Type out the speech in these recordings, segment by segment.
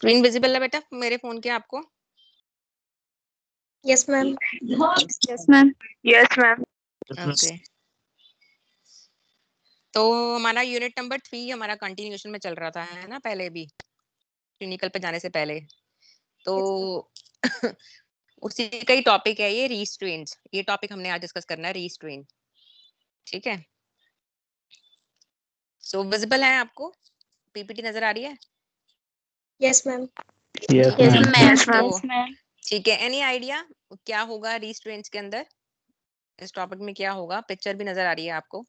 Screen visible है बेटा मेरे फोन के आपको yes ma'am yes ma'am yes ma'am okay तो हमारा यूनिट नंबर थ्री हमारा कंटिन्यूशन में चल रहा था है ना पहले भी क्लिनिकल पे जाने से पहले तो उसी का ही टॉपिक है ये रीस्ट्रेन ये टॉपिक हमने आज डिस्कस करना है रीस्ट्रेन ठीक है सो so, विजिबल है आपको पीपीटी नजर आ रही है ठीक है एनी आइडिया क्या होगा रिस्ट्रेंट के अंदर इस टॉपिक में क्या होगा पिक्चर भी नजर आ रही है आपको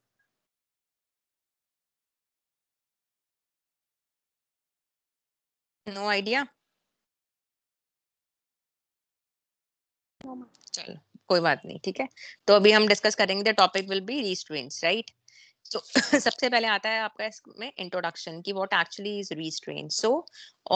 नो आइडिया चलो कोई बात नहीं ठीक है तो अभी हम डिस्कस करेंगे the topic will be restraints right so सबसे पहले आता है आपका इसमें इंट्रोडक्शन कि what actually is restraint so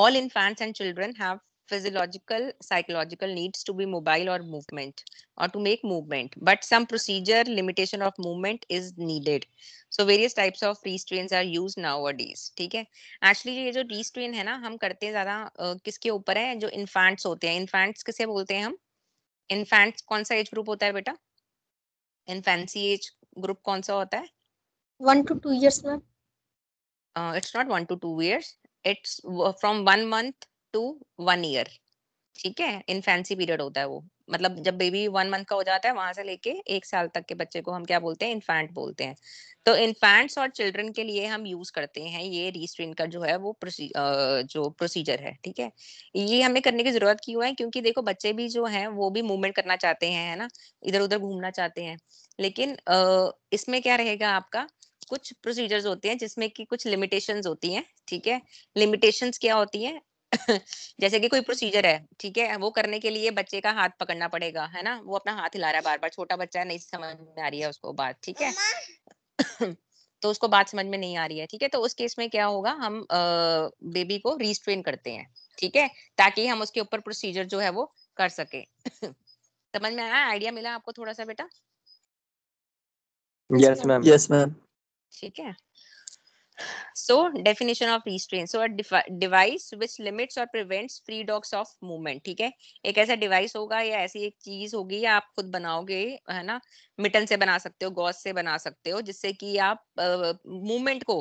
all infants and children have physiological psychological needs to be mobile or movement or to make movement but some procedure limitation of movement is needed so various types of restraints are used nowadays theek hai actually ye jo restrain hai na hum karte zyada uh, kiske upar hai jo infants hote hain infants kise bolte hain hum infants kaun sa age group hota hai beta infancy age group kaun sa hota hai one to two years ma'am uh, it's not one to two years it's from one month to one year ठीक है इन fancy period होता है वो मतलब जब baby one month का हो जाता है वहां से लेके एक साल तक के बच्चे को हम क्या बोलते हैं इन्फेंट बोलते हैं तो इन्फेंट्स और चिल्ड्रन के लिए हम यूज करते हैं ये रीस्ट्रीन का जो है वो प्रोसी, जो प्रोसीजर है ठीक है ये हमें करने की जरूरत क्यों है क्योंकि देखो बच्चे भी जो है वो भी मूवमेंट करना चाहते हैं है ना इधर उधर घूमना चाहते हैं लेकिन इसमें क्या रहेगा आपका कुछ प्रोसीजर्स होते हैं जिसमें कि कुछ लिमिटेशंस होती हैं ठीक है लिमिटेशंस क्या होती हैं जैसे कि कोई प्रोसीजर है ठीक है वो करने के लिए बच्चे का हाथ पकड़ना पड़ेगा है ना वो अपना हाथ हिला रहा है बार बार छोटा बच्चा है नहीं समझ में आ रही है उसको बात ठीक है तो उसको बात समझ में नहीं आ रही है ठीक है तो उस केस में क्या होगा हम आ, बेबी को रिस्ट्रेन करते हैं ठीक है ताकि हम उसके ऊपर प्रोसीजर जो है वो कर सके समझ में आया आइडिया मिला आपको थोड़ा सा बेटा यस मैम यस मैम ठीक है so definition of restrain so device which limits और or free free of movement ठीक है एक ऐसा डिवाइस होगा या ऐसी एक चीज होगी या आप खुद बनाओगे है ना मिटन से बना सकते हो गॉस से बना सकते हो जिससे कि आप मूवमेंट uh, को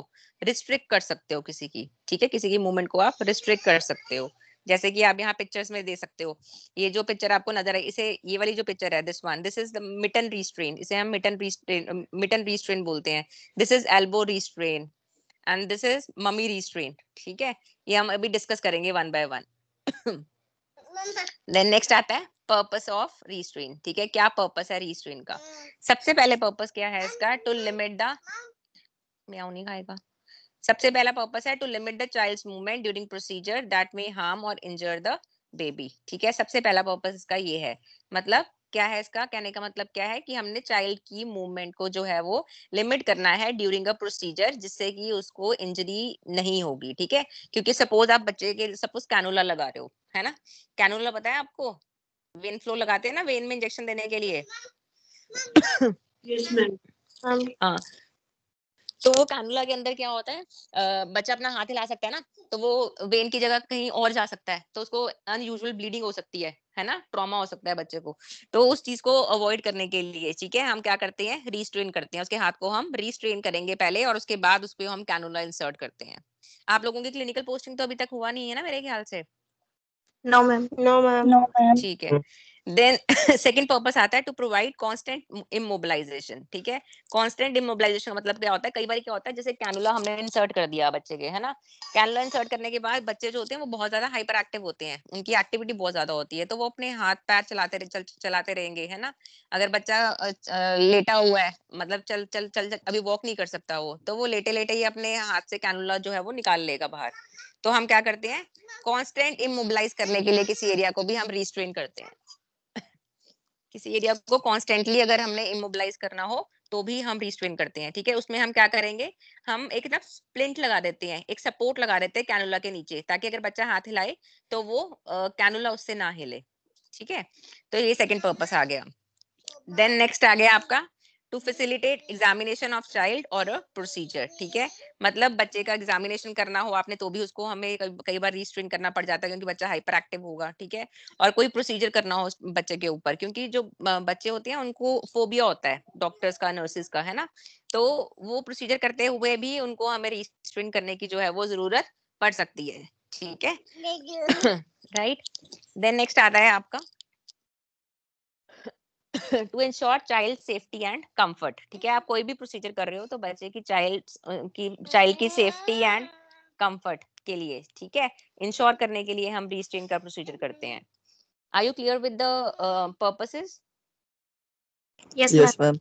रिस्ट्रिक्ट कर सकते हो किसी की ठीक है किसी की मूवमेंट को आप रिस्ट्रिक्ट कर सकते हो जैसे कि आप यहाँ पिक्चर्स में दे सकते हो ये जो पिक्चर आपको नजर आई इसे ये वाली जो पिक्चर है this one this is the mitten restraint इसे हम मिटन रिस्ट्रेन मिटन रिस्ट्रेन बोलते हैं this is elbow restraint and this is mummy restraint ठीक है ये हम अभी डिस्कस करेंगे one by one then next आता है पर्पस ऑफ रिस्ट्रेन ठीक है क्या पर्पस है रिस्ट्रेन का सबसे पहले पर्पस क्या है इसका टू लिमिट द म्याऊ नहीं खाएगा सबसे पहला पर्पस है to limit the child movement during procedure that may harm और इंजर द बेबी ठीक है सबसे पहला पर्पस इसका ये है मतलब क्या है इसका कहने का मतलब क्या है कि हमने चाइल्ड की मूवमेंट को जो है वो लिमिट करना है ड्यूरिंग अ प्रोसीजर जिससे कि उसको इंजरी नहीं होगी ठीक है क्योंकि सपोज आप बच्चे के सपोज कैनुला लगा रहे हो है ना कैनुला पता है आपको वेन फ्लो लगाते हैं ना वेन में इंजेक्शन देने के लिए हाँ yes, तो वो कैनुला के अंदर क्या होता है बच्चा अपना हाथ हिला सकता है ना तो वो वेन की जगह कहीं और जा सकता है तो उसको अनयूजल ब्लीडिंग हो सकती है है ना ट्रॉमा हो सकता है बच्चे को तो उस चीज को अवॉइड करने के लिए ठीक है हम क्या करते हैं रिस्ट्रेन करते हैं उसके हाथ को हम रिस्ट्रेन करेंगे पहले और उसके बाद उस पर हम कैनुला इंसर्ट करते हैं आप लोगों की क्लिनिकल पोस्टिंग तो अभी तक हुआ नहीं है ना मेरे ख्याल से no ma'am no ma'am no ma'am ठीक है देन सेकंड पर्पस आता है टू प्रोवाइड कांस्टेंट इमोबिलाइजेशन ठीक है कांस्टेंट इमोबिलाइजेशन का मतलब क्या होता है कई बार क्या होता है जैसे कैनुला हमने इंसर्ट कर दिया बच्चे के है ना कैनुला इंसर्ट करने के बाद बच्चे जो होते हैं वो बहुत ज्यादा हाइपर एक्टिव होते हैं उनकी एक्टिविटी बहुत ज्यादा होती है तो वो अपने हाथ पैर चलाते रह, चल, चलाते रहेंगे है ना अगर बच्चा लेटा हुआ है मतलब चल चल चल, चल अभी वॉक नहीं कर सकता वो तो वो लेटे लेटे ही अपने हाथ से कैनुला जो है वो निकाल लेगा बाहर तो हम क्या करते हैं कॉन्स्टेंट इमोबिलाईज करने के लिए किसी एरिया को भी हम रिस्ट्रेन करते हैं किसी एरिया को कॉन्स्टेंटली अगर हमने इमोबलाइज करना हो तो भी हम रिस्ट्रेन करते हैं ठीक है उसमें हम क्या करेंगे हम एक ना स्प्लिंट लगा देते हैं एक सपोर्ट लगा देते हैं कैनुला के नीचे ताकि अगर बच्चा हाथ हिलाए तो वो कैनुला उससे ना हिले ठीक है तो ये सेकेंड पर्पस आ गया देन नेक्स्ट आ गया आपका to facilitate examination of child और अ प्रोसीजर ठीक है मतलब बच्चे का एग्जामिनेशन करना हो आपने तो भी उसको हमें कई बार रिस्ट्रेन करना पड़ जाता है क्योंकि बच्चा हाइपर एक्टिव होगा ठीक है और कोई प्रोसीजर करना हो बच्चे के ऊपर क्योंकि जो बच्चे होते हैं उनको फोबिया होता है डॉक्टर्स का नर्सेज का है ना तो वो प्रोसीजर करते हुए भी उनको हमें रिस्ट्रेन करने की जो है वो जरूरत पड़ सकती है ठीक है राइट देन नेक्स्ट आता है आपका to ensure child safety and comfort ठीक है आप कोई भी प्रोसीजर कर रहे हो तो बच्चे की चाइल्ड की चाइल्ड की सेफ्टी एंड कंफर्ट के लिए ठीक है इंश्योर करने के लिए हम रीस्ट्रेन का प्रोसीजर करते हैं are you clear with the purposes yes ma'am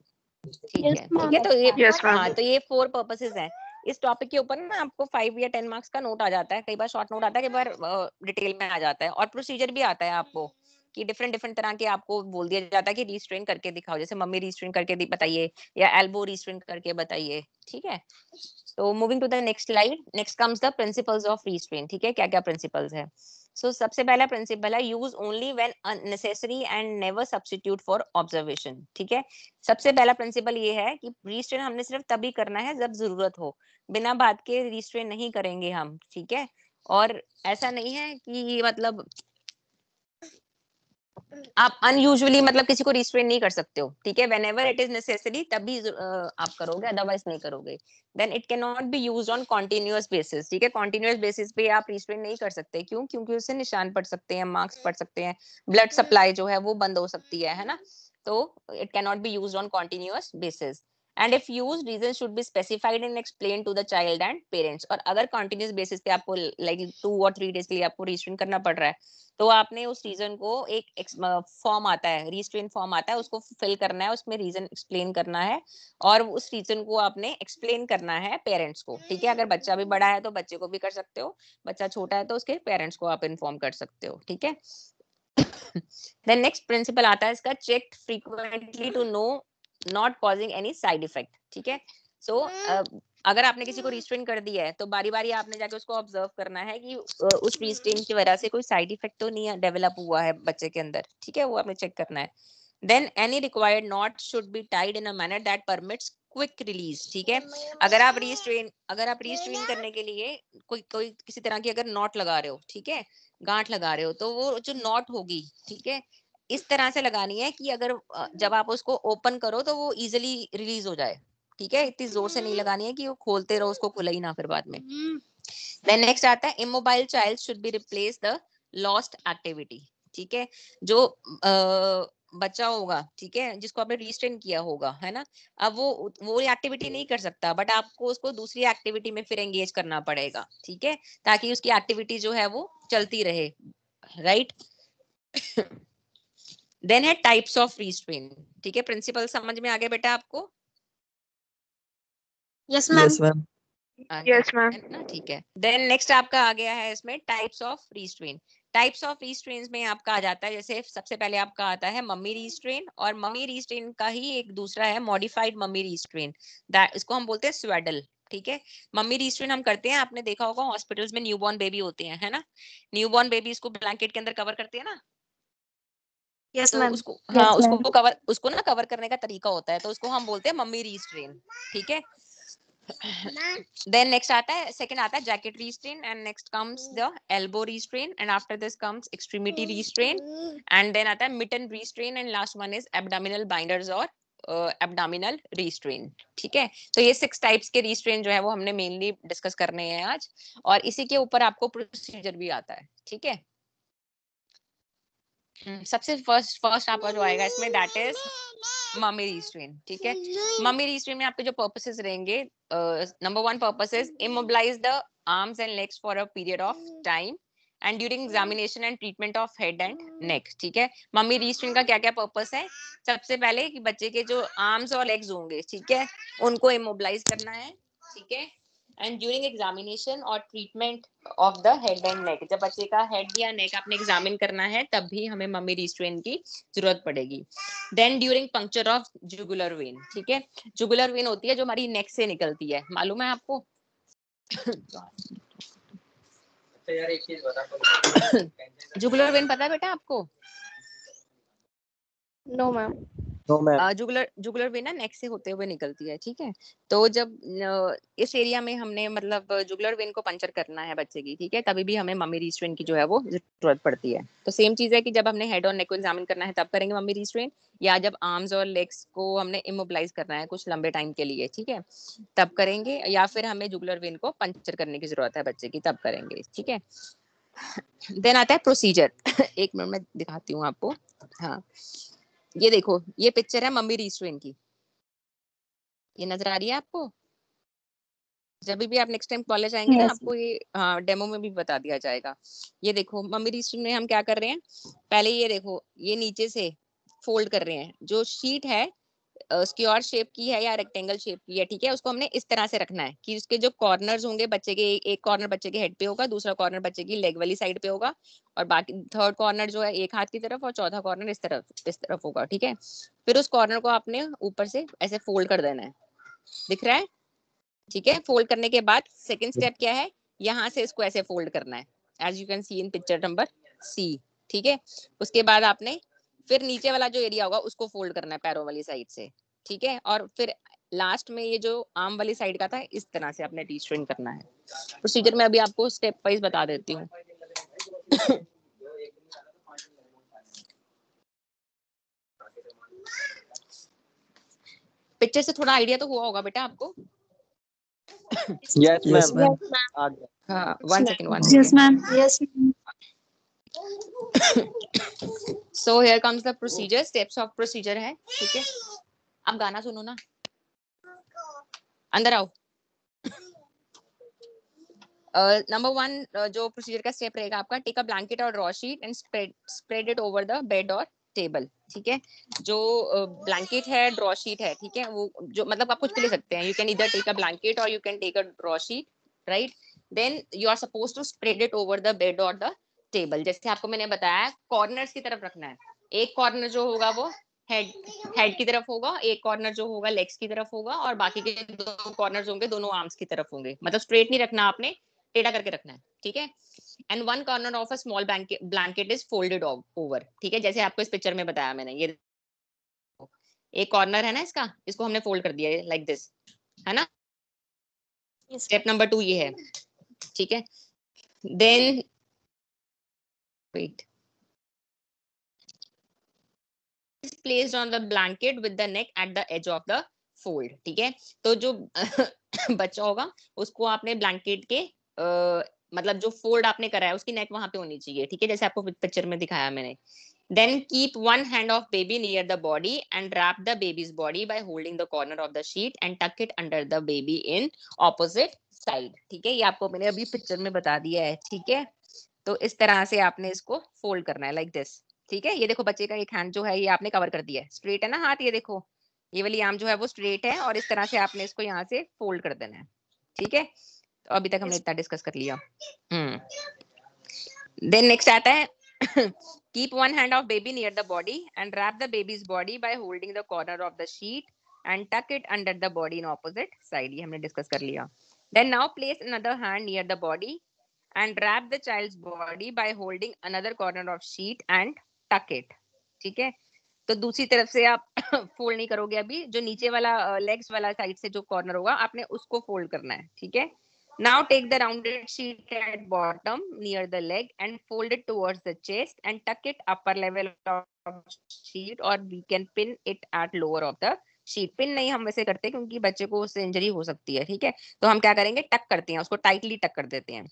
ठीक है ठीक है तो ये yes, हाँ तो ये फोर पर्पसेस हैं इस टॉपिक के ऊपर ना आपको फाइव या टेन मार्क्स का नोट आ जाता है कई बार शॉर्ट नोट आता है कई बार डिटेल में आ जाता है और प्रोसीजर भी आता है आपको कि डिफरेंट डिफरेंट तरह के आपको बोल दिया जाता है कि रिस्ट्रेन करके दिखाओ जैसे मम्मी रिस्ट्रेन करके बताइए या एल्बो रिस्ट्रेन करके बताइए ठीक है तो moving to the next slide next comes the principles of restraint ठीक है क्या क्या प्रिंसिपल्स है सो so, सबसे पहला प्रिंसिपल है use only when unnecessary and never substitute for observation ठीक है सबसे पहला प्रिंसिपल ये है कि रिस्ट्रेन हमने सिर्फ तभी करना है जब जरूरत हो बिना बात के रिस्ट्रेन नहीं करेंगे हम ठीक है और ऐसा नहीं है कि मतलब आप अनयूजली मतलब किसी को रिस्ट्रेन नहीं कर सकते हो ठीक है whenever it is necessary तभी आप करोगे अदरवाइज नहीं करोगे then it can not be use on continuous basis ठीक है कॉन्टिन्यूस बेसिस पे आप रिस्ट्रेन नहीं कर सकते क्यों क्योंकि उससे निशान पड़ सकते हैं मार्क्स पड़ सकते हैं ब्लड सप्लाई जो है वो बंद हो सकती है है ना तो it can not be use on continuous basis and if use reason should be specified and explain to the child and parents और अगर कंटिन्यूस बेसिस पे आपको लाइक टू और थ्री डेज के लिए आपको रिस्ट्रेन करना पड़ रहा है तो आपने उस रीजन को एक फॉर्म आता है रिस्ट्रेन फॉर्म आता है उसको फिल करना है उसमें रीजन एक्सप्लेन करना है और उस रीजन को आपने एक्सप्लेन करना है पेरेंट्स को ठीक है अगर बच्चा भी बड़ा है तो बच्चे को भी कर सकते हो बच्चा छोटा है तो उसके पेरेंट्स को आप इन्फॉर्म कर सकते हो ठीक है देन नेक्स्ट प्रिंसिपल आता है इसका check frequently to know not causing any side effect ठीक है सो hmm. अगर आपने किसी को रिस्ट्रेन कर दिया है तो बारी बारी आपने जाके उसको ऑब्जर्व करना है कि उस रिस्ट्रेन की वजह से कोई साइड इफेक्ट तो नहीं डेवलप हुआ है बच्चे के अंदर ठीक है वो आपने चेक करना है then any required not should be tied in a manner that permits quick release ठीक है अगर आप रिस्ट्रेन hmm. अगर आप रिस्ट्रेन hmm. करने के लिए कोई कोई किसी तरह की अगर नॉट लगा रहे हो ठीक है गांठ लगा रहे हो तो वो जो नॉट होगी ठीक है इस तरह से लगानी है कि अगर जब आप उसको ओपन करो तो वो इजिली रिलीज हो जाए ठीक है इतनी जोर से नहीं लगानी है कि वो खोलते रहो उसको खुला ही ना फिर बाद में देन हम्म। नेक्स्ट आता है immobile child should be replace the lost activity ठीक है जो आ, बच्चा होगा ठीक है जिसको आपने रिस्ट्रेन किया होगा है ना अब वो वो एक्टिविटी नहीं कर सकता बट आपको उसको दूसरी एक्टिविटी में फिर एंगेज करना पड़ेगा ठीक है ताकि उसकी एक्टिविटी जो है वो चलती रहे राइट right? देन है टाइप्स ऑफ रिस्ट्रेन ठीक है प्रिंसिपल समझ में आ गया बेटा आपको यस मैम यस मैम ठीक है देन नेक्स्ट आपका आ गया है इसमें types of restraint types of restraint में आपका आ जाता है जैसे सबसे पहले आपका आता है मम्मी रिस्ट्रेन और मम्मी रिस्ट्रेन का ही एक दूसरा है मॉडिफाइड मम्मी रिस्ट्रेन इसको हम बोलते हैं स्वेडल ठीक है मम्मी रिस्ट्रेन हम करते हैं आपने देखा होगा हॉस्पिटल्स में न्यूबॉर्न बेबी होते हैं है ना न्यूबॉर्न बेबी इसको ब्लैंकेट के अंदर कवर करते हैं ना yes, तो उसको yes, हाँ उसको कवर उसको ना कवर करने का तरीका होता है तो उसको हम बोलते हैं मम्मी रीस्ट्रेन ठीक है then next आता है second आता है jacket restrain and next comes the elbow restrain and after this comes extremity restrain and then आता है mitten restrain and last one is abdominal binders or abdominal uh, restraint ठीक है तो ये सिक्स टाइप्स के restrain जो है वो हमने मेनली डिस्कस करने हैं आज और इसी के ऊपर आपको प्रोसीजर भी आता है ठीक है हम्म, सबसे फर्स्ट फर्स्ट आपका जो आएगा इसमें दैट इज मम्मी रीस्ट्रेन ठीक है मम्मी रीस्ट्रेन में आपके जो पर्पसेस रहेंगे number one purposes is immobilize the arms and legs for a period of time and during examination and treatment of head and neck ठीक है मम्मी रीस्ट्रेन का क्या क्या पर्पस है सबसे पहले कि बच्चे के जो आर्म्स और लेग्स होंगे ठीक है उनको इमोबिलाइज करना है ठीक है एंड ड्यूरिंग एग्जामिनेशन और treatment of the head and neck जब बच्चे का हेड या नेक आपने एग्जामिन करना है तब भी हमें मम्मी रिस्ट्रेन की जरूरत पड़ेगी then during puncture of jugular vein ठीक है जुगुलर वेन होती है जो हमारी नेक से निकलती है मालूम है आपको अच्छा यार एक चीज बता जुगुलर वेन पता है बेटा आपको नो no, मैम नो तो मैम जुगलर जुगलर वे ना नेक से होते हुए निकलती है ठीक है तो जब इस एरिया में हमने मतलब जुगलर वेन को पंचर करना है बच्चे की ठीक है तभी भी हमें मम्मी रिस्ट्रेन की जो है वो जरूरत पड़ती है तो सेम चीज है कि जब हमने हेड और नेक को एग्जामिन करना है तब करेंगे मम्मी रिस्ट्रेन या जब आर्म्स और लेग्स को हमने इमोबिलाईज करना है कुछ लंबे टाइम के लिए ठीक है तब करेंगे या फिर हमें जुगलर वेन को पंचर करने की जरूरत है बच्चे की तब करेंगे ठीक है देन आता है प्रोसीजर एक मिनट में दिखाती हूँ आपको हाँ ये देखो ये पिक्चर है मम्मी रीस्ट्रेन की ये नजर आ रही है आपको जब भी आप नेक्स्ट टाइम कॉलेज आएंगे ना आपको ये हाँ डेमो में भी बता दिया जाएगा ये देखो मम्मी रीस्ट्रेन में हम क्या कर रहे हैं पहले ये देखो ये नीचे से फोल्ड कर रहे हैं जो शीट है स्क्योर शेप की है या रेक्टेंगल शेप की है ठीक है उसको हमने इस तरह से रखना है कि उसके जो कॉर्नर्स होंगे बच्चे के एक कॉर्नर बच्चे के हेड पे होगा दूसरा कॉर्नर बच्चे की लेग वाली साइड पे होगा और बाकी थर्ड कॉर्नर जो है एक हाथ की तरफ और चौथा कॉर्नर इस तरफ इस तरफ होगा ठीक है फिर उस कॉर्नर को आपने ऊपर से ऐसे फोल्ड कर देना है दिख रहा है ठीक है फोल्ड करने के बाद सेकेंड स्टेप क्या है यहाँ से इसको ऐसे फोल्ड करना है as you can see in picture number C ठीक है उसके बाद आपने फिर नीचे वाला जो एरिया होगा उसको फोल्ड करना है पैरों वाली साइड से ठीक है और फिर लास्ट में ये जो आर्म वाली साइड का था इस तरह से आपने स्ट्रिंग करना है प्रोसीजर में अभी आपको स्टेप वाइज बता देती हूँ पिक्चर से थोड़ा आइडिया तो हुआ होगा बेटा आपको यस मैम हां one second one yes ma'am yes ma'am so here comes the procedure steps of procedure है ठीक है आप गाना सुनो ना अंदर आओ नंबर uh, वन uh, जो प्रोसीजर का स्टेप रहेगा आपका टेक अ ब्लैंकेट और draw sheet and spread it over the bed और टेबल ठीक है जो ब्लैंकेट uh, है ड्रॉ शीट है ठीक है वो जो मतलब आप कुछ भी ले सकते हैं यू कैन इधर टेक अ ब्लैंकेट और you can take a draw sheet right then you are suppose to spread it over the bed और द टेबल जैसे आपको मैंने बताया कॉर्नर की तरफ रखना है एक कॉर्नर जो होगा वो हेड हेड की तरफ होगा एक कॉर्नर जो होगा लेग्स की तरफ होगा और बाकी के दो कॉर्नर होंगे दोनों आर्म्स की तरफ होंगे मतलब स्ट्रेट नहीं रखना आपने टेढ़ा करके रखना है ठीक है and one corner of a small blanket is folded over ठीक है जैसे आपको इस पिक्चर में बताया मैंने ये एक कॉर्नर है ना इसका इसको हमने फोल्ड कर दिया है लाइक दिस है ना स्टेप नंबर टू ये है ठीक है then Wait. Is placed on the blanket with the neck at the edge of the fold theek hai to jo bachcha hoga usko aapne blanket ke matlab jo fold aapne kara hai uski neck wahan pe honi chahiye theek hai jaise aapko picture mein dikhaya maine then keep one hand of baby near the body and wrap the baby's body by holding the corner of the sheet and tuck it under the baby in opposite side theek hai ye aapko maine abhi picture mein bata diya hai theek hai तो इस तरह से आपने इसको fold करना है like this ठीक है ये देखो बच्चे का एक हैंड जो है ये आपने कवर कर दिया है स्ट्रेट है ना हाथ ये देखो ये वाली आम जो है वो स्ट्रेट है और इस तरह से आपने इसको यहाँ से फोल्ड कर देना है ठीक है तो अभी तक हमने इतना डिस्कस कर लिया देन हम्म। नेक्स्ट आता है keep one hand of baby near the body and wrap the baby's body by holding the corner of the sheet and tuck it under the body in opposite side ये हमने discuss कर लिया then now place another hand near the body and wrap the child's body by holding another corner of sheet and tuck it. ठीक है तो दूसरी तरफ से आप फोल्ड नहीं करोगे अभी जो नीचे वाला लेग्स वाला साइड से जो कॉर्नर होगा आपने उसको फोल्ड करना है ठीक है now take the rounded sheet at bottom near the leg and fold it towards the chest and tuck it upper level of sheet और we can pin it at lower of the sheet pin नहीं हम वैसे करते क्योंकि बच्चे को उससे injury हो सकती है ठीक है तो हम क्या करेंगे टक करते हैं उसको टाइटली टक कर देते हैं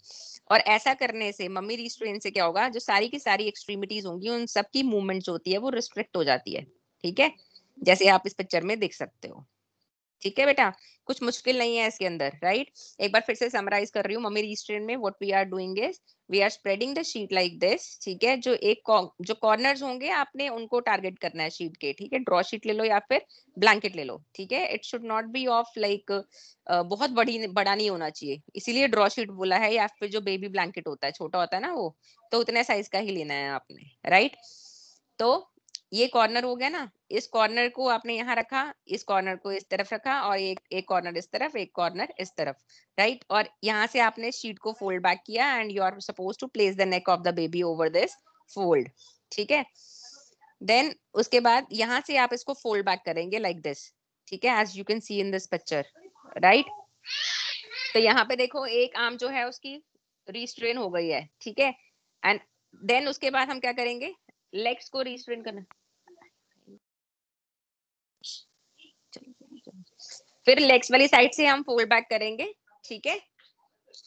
और ऐसा करने से मम्मी रिस्ट्रेन से क्या होगा जो सारी की सारी एक्सट्रीमिटीज होंगी उन सबकी जो होती है वो रिस्ट्रिक्ट हो जाती है ठीक है जैसे आप इस पिक्चर में देख सकते हो ठीक है बेटा कुछ मुश्किल नहीं है इसके अंदर राइट एक बार फिर से समराइज कर रही हूँ मम्मी रीस्ट्रेन में what we are doing is we are spreading the sheet like this ठीक है जो एक जो कॉर्नर्स होंगे आपने उनको टारगेट करना है शीट के ठीक है ड्रॉ शीट ले लो या फिर ब्लैंकेट ले लो ठीक है it should not be of like बहुत बड़ी बड़ा नहीं होना चाहिए इसीलिए ड्रॉ शीट बोला है या फिर जो बेबी ब्लैंकेट होता है छोटा होता है ना वो तो उतने साइज का ही लेना है आपने राइट right? तो ये कॉर्नर हो गया ना इस कॉर्नर को आपने यहाँ रखा इस कॉर्नर को इस तरफ रखा और एक एक कॉर्नर इस तरफ एक कॉर्नर इस तरफ राइट और यहाँ से आपने शीट को फोल्ड बैक किया and you are suppose to place the neck of the baby over this fold ठीक है देन उसके बाद यहाँ से आप इसको फोल्ड बैक करेंगे लाइक दिस ठीक है as you can see in this picture right तो यहाँ पे देखो एक आम जो है उसकी रिस्ट्रेन हो गई है ठीक है एंड देन उसके बाद हम क्या करेंगे लेग्स को रिस्ट्रेन करना फिर लेग्स वाली साइड से हम फोल्ड बैक करेंगे ठीक है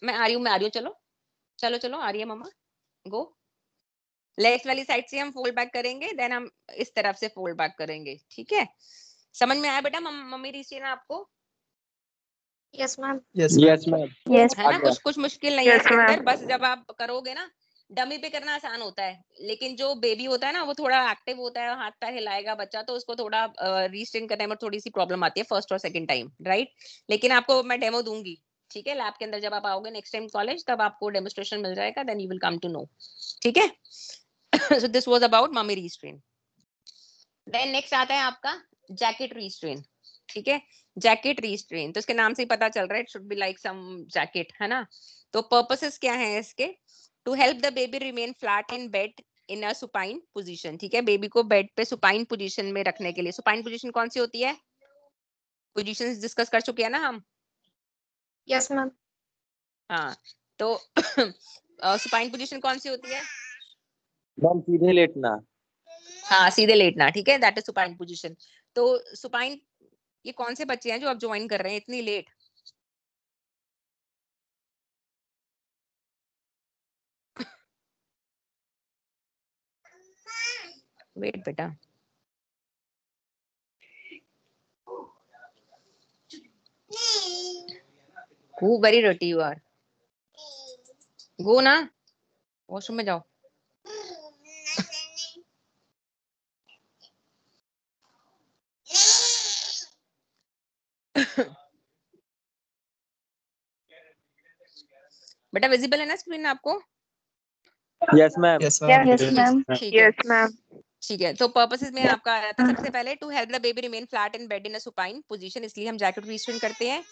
मैं आ रही हूँ मैं आ रही हूँ चलो चलो चलो आ रही है मम्मा गो लेग्स वाली साइड से हम फोल्ड बैक करेंगे देन हम इस तरफ से फोल्ड बैक करेंगे ठीक है समझ में आया बेटा मम्मी ऋषि ना आपको yes ma'am yes ma'am yes है ना कुछ कुछ मुश्किल नहीं yes, है बस जब आप करोगे ना डमी पे करना आसान होता है लेकिन जो बेबी होता है ना वो थोड़ा एक्टिव होता है हाथ पैर हिलाएगा बच्चा तो उसको थोड़ा रिस्ट्रेन करने में थोड़ी सी प्रॉब्लम आती है फर्स्ट और सेकंड टाइम राइट लेकिन आपको मैं डेमो दूंगी ठीक है लैब के अंदर जब आप आओगे नेक्स्ट टाइम कॉलेज तब आपको डेमोस्ट्रेशन मिल जाएगा then you will come to know ठीक है so this was about mummy restraint then next आता है आपका जैकेट रिस्ट्रेन ठीक है जैकेट रिस्ट्रेन तो इसके नाम से ही पता चल रहा है it should be like some jacket है ना तो पर्पसेस क्या है इसके to help the baby remain flat in bed in a supine position ठीक है बेबी को बेड पे सुपाइन पोजीशन में रखने के लिए सुपाइन पोजीशन कौन सी होती है पोजीशन डिस्कस कर चुके हैं ना हम यस मैम हाँ तो सुपाइन पोजीशन कौन सी होती है मैम सीधे लेटना हाँ सीधे लेटना ठीक है दैट इज सुपाइन पोजीशन तो सुपाइन ये कौन से बच्चे हैं जो अब ज्वाइन कर रहे हैं इतनी लेट वेट बेटा खूब वेरी रोटी यू आर गो ना वॉशरूम में जाओ बेटा विजिबल है ना स्क्रीन आपको yes ma'am yes ma'am yes ma'am ठीक है तो पर्पसेस में आपका आया था सबसे पहले to help the baby remain flat in bed in a supine position इसलिए हम जैकेट रिस्ट्रेन करते हैं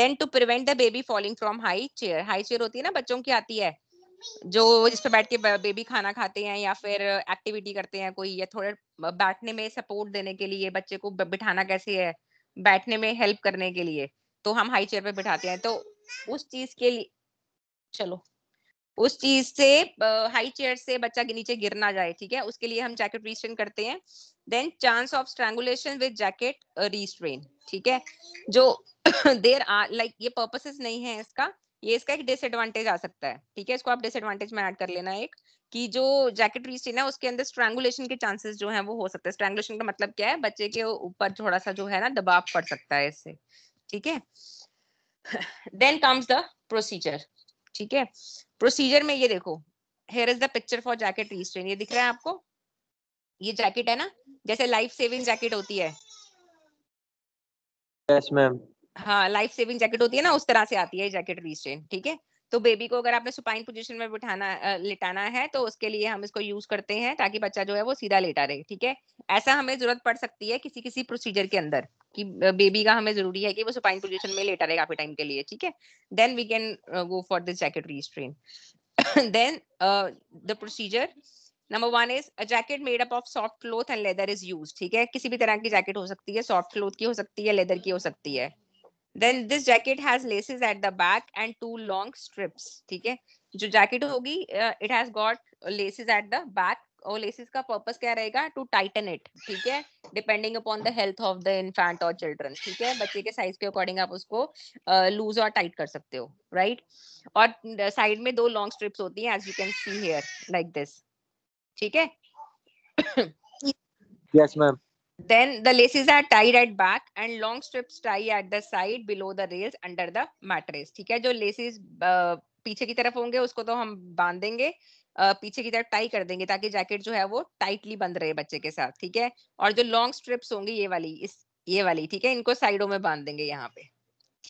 then to prevent the baby falling from high chair high chair होती है ना बच्चों की आती है जो जिस पर बैठ के बेबी खाना खाते हैं या फिर एक्टिविटी करते हैं कोई या थोड़े बैठने में सपोर्ट देने के लिए बच्चे को बिठाना कैसे है बैठने में हेल्प करने के लिए तो हम हाई चेयर पे बिठाते हैं तो उस चीज के लिए चलो उस चीज से हाई चेयर से बच्चा के नीचे गिर ना जाए ठीक है उसके लिए हम जैकेट रिस्ट्रेन करते हैं then chance of strangulation with jacket restraint ठीक है जो देर आर लाइक ये पर्पसेस नहीं है इसका ये इसका एक डिसएडवांटेज आ सकता है ठीक है इसको आप डिसएडवांटेज में ऐड कर लेना एक कि जो जैकेट रिस्ट्रेन है उसके अंदर स्ट्रेंगुलेशन के चांसेस जो है वो हो सकते हैं स्ट्रेंगुलेशन का मतलब क्या है बच्चे के ऊपर थोड़ा सा जो है ना दबाव पड़ सकता है इससे ठीक है देन कम्स द प्रोसीजर ठीक है प्रोसीजर में ये देखो here is the picture for jacket restraint ये दिख रहा है आपको ये जैकेट है ना जैसे लाइफ सेविंग जैकेट होती है yes, हाँ लाइफ सेविंग जैकेट होती है ना उस तरह से आती है जैकेट रिस्ट्रेन ठीक है तो बेबी को अगर आपने सुपाइन पोजीशन में बिठाना लेटाना है तो उसके लिए हम इसको यूज करते हैं ताकि बच्चा जो है वो सीधा लेटा रहे ठीक है ऐसा हमें जरूरत पड़ सकती है किसी किसी प्रोसीजर के अंदर कि बेबी का हमें जरूरी है कि वो सुपाइन पोजीशन में लेटा रहे काफी टाइम के लिए ठीक है then we can go for this jacket restraint then the procedure number one is a jacket made up of soft soft and leather is is ठीक है किसी भी तरह की जैकेट हो सकती है सॉफ्ट क्लोथ की हो सकती है लेदर की हो सकती है then this jacket has laces at the back and two long strips ठीक है जो जैकेट होगी it has got laces at the back और लेसेस का पर्पस क्या रहेगा टू टाइटन इट ठीक है depending upon the health of the infant और चिल्ड्रन ठीक है बच्चे के साइज के अकॉर्डिंग आप उसको लूज uh, और टाइट कर सकते हो राइट right? और साइड में दो लॉन्ग स्ट्रिप्स होती हैं as you can see here like this ठीक है yes ma'am Then the laces are tied at back and long strips tie at the side below the rails under the mattress. theek hai jo laces uh, पीछे की तरफ होंगे उसको तो हम बांध देंगे Uh, पीछे की तरफ टाई कर देंगे ताकि जैकेट जो है वो टाइटली बंद रहे बच्चे के साथ ठीक है और जो लॉन्ग स्ट्रिप्स होंगी ye wali इस ये वाली ठीक है इनको साइडों में बांध देंगे यहाँ पे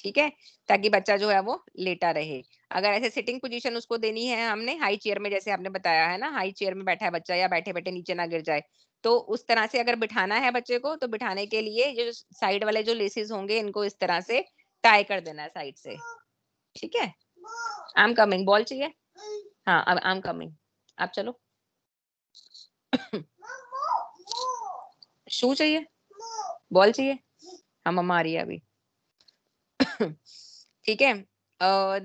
ठीक है ताकि बच्चा जो है वो लेटा रहे अगर ऐसे सिटिंग पोजीशन उसको देनी है हमने हाई चेयर में जैसे आपने बताया है ना हाई चेयर में बैठा है बच्चा या बैठे बैठे नीचे ना गिर जाए तो उस तरह से अगर बिठाना है बच्चे को तो बिठाने के लिए जो साइड वाले जो लेसेस होंगे इनको इस तरह से टाई कर देना है साइड से ठीक है आम कमिंग बॉल चाहिए हाँ अब आम कमिंग आप चलो शू चाहिए बॉल चाहिए हाँ मम्मा आ रही है अभी ठीक है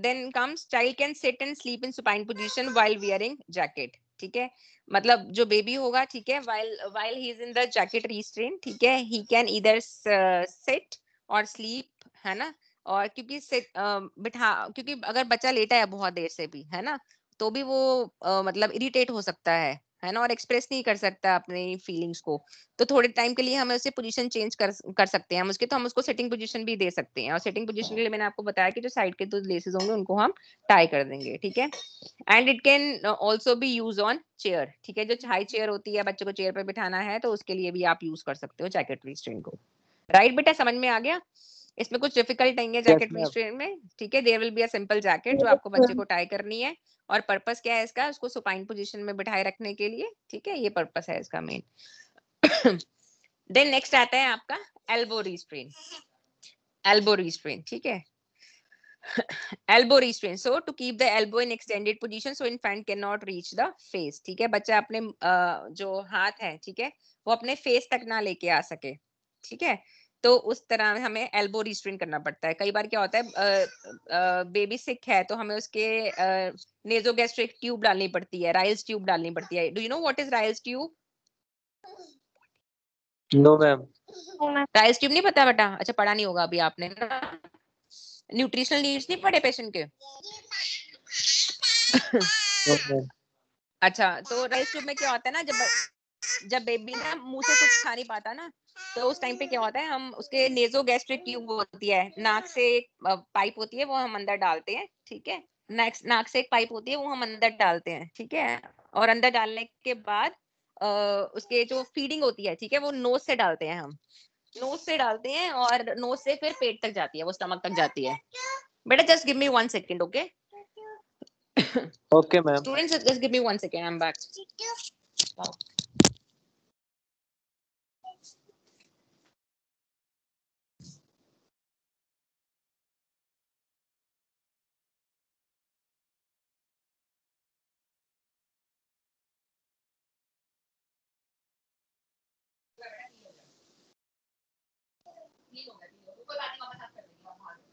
then comes child can sit and sleep in supine position while wearing jacket ठीक है मतलब जो बेबी होगा ठीक है while while he is in the jacket restraint ठीक है ही कैन इधर सेट और स्लीप है ना और क्योंकि सेट बिठा क्योंकि अगर बच्चा लेटा है बहुत देर से भी है ना तो भी वो आ, मतलब इरिटेट हो सकता है है ना और एक्सप्रेस नहीं कर सकता अपने फीलिंग्स को तो थोड़े टाइम के लिए हम उसे पोजीशन चेंज कर कर सकते हैं हम उसके तो हम उसको सेटिंग पोजीशन भी दे सकते हैं और सेटिंग पोजीशन के लिए मैंने आपको बताया कि जो साइड के दो तो लेसेस होंगे उनको हम टाई कर देंगे ठीक है एंड इट कैन ऑल्सो भी यूज ऑन चेयर ठीक है जो हाई चेयर होती है बच्चे को चेयर पर बिठाना है तो उसके लिए भी आप यूज कर सकते हो जैकेट रिस्ट्रेंट को राइट बेटा समझ में आ गया इसमें कुछ डिफिकल्ट नहीं है जैकेट yes, में ठीक है there will be a simple jacket जो आपको बच्चे को टाई करनी है और पर्पस क्या है इसका उसको सुपाइन पोजीशन में बिठाए रखने के लिए ठीक है ये पर्पस है इसका मेन देन नेक्स्ट आता है आपका एल्बो रिस्ट्रेन एल्बो रिस्ट्रेन ठीक है elbow restraint so to keep the elbow in extended in so in so can not reach the face ठीक है बच्चा अपने जो हाथ है ठीक है वो अपने फेस तक ना लेके आ सके ठीक है तो उस तरह हमें एल्बो रिस्ट्रेन करना पड़ता है कई बार क्या होता है बेबी सिक है तो हमें उसके नेजो गैस्ट्रिक ट्यूब डालनी पड़ती है राइल्स ट्यूब डालनी पड़ती है do you know what is Ryle's tube no ma'am Ryle's tube नहीं पता बेटा अच्छा पढ़ा नहीं होगा अभी आपने ना न्यूट्रिशनल नीड्स नहीं पड़े पेशेंट के अच्छा तो राइस ट्यूब में क्या होता है ना जब जब बेबी ना मुंह से कुछ खा नहीं पाता ना तो उस टाइम पे क्या होता है हम उसके नेजो गैस्ट्रिक ट्यूब होती है नाक से एक पाइप होती है वो हम अंदर डालते हैं ठीक है नाक नाक से एक पाइप होती है वो हम अंदर डालते हैं ठीक है और अंदर डालने के बाद आ, उसके जो फीडिंग होती है ठीक है वो नोज से डालते हैं हम नोज से डालते हैं और नोज से फिर पेट तक जाती है वो स्टमक तक जाती है बेटा just give me one second okay okay ma'am students just give me one second I am back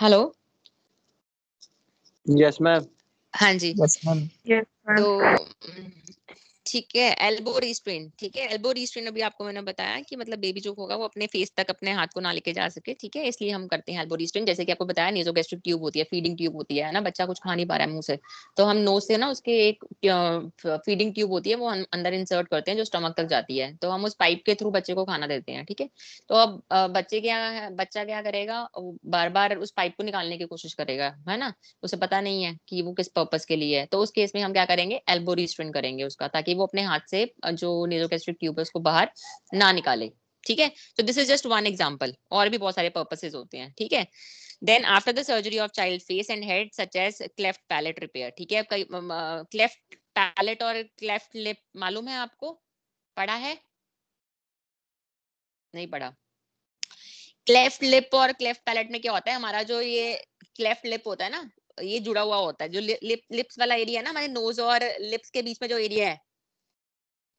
hello yes ma'am हाँ जी यस मैम तो ठीक है एल्बो रिस्ट्रेन ठीक है एल्बो रिस्ट्रेन अभी आपको मैंने बताया कि मतलब बेबी जो होगा वो अपने फेस तक अपने हाथ को ना लेके जा सके ठीक है इसलिए हम करते हैं एल्बो रिस्ट्रेन जैसे कि आपको बताया नेजो गैस्ट्रिक ट्यूब होती है फीडिंग ट्यूब होती है ना बच्चा कुछ खा नहीं पा रहा है मुंह से तो हम नोज से ना उसके एक फीडिंग ट्यूब होती है वो हम अंदर इंसर्ट करते हैं जो स्टमक तक जाती है तो हम उस पाइप के थ्रू बच्चे को खाना देते हैं ठीक है तो अब बच्चे क्या है बच्चा क्या करेगा बार बार उस पाइप को निकालने की कोशिश करेगा है ना उसे पता नहीं है कि वो किस पर्पज के लिए है तो उस केस में हम क्या करेंगे एल्बो रिस्ट्रेन करेंगे उसका ताकि वो अपने हाथ से जो नेजोगेस्ट्रिक है उसको बाहर ना निकाले ठीक है तो this is just one example और भी बहुत सारे पर्पसेज होते हैं ठीक है then after the surgery of child face and head such as cleft palate repair ठीक है क्लेफ्ट पैलेट और क्लेफ्ट लिप मालूम है आपको पढ़ा है नहीं पढ़ा क्लेफ्ट लिप और क्लेफ्ट पैलेट में क्या होता है हमारा जो ये क्लेफ्ट लिप होता है ना ये जुड़ा हुआ होता है जो लिप लिप्स वाला एरिया है ना हमारे नोज और लिप्स के बीच में जो एरिया है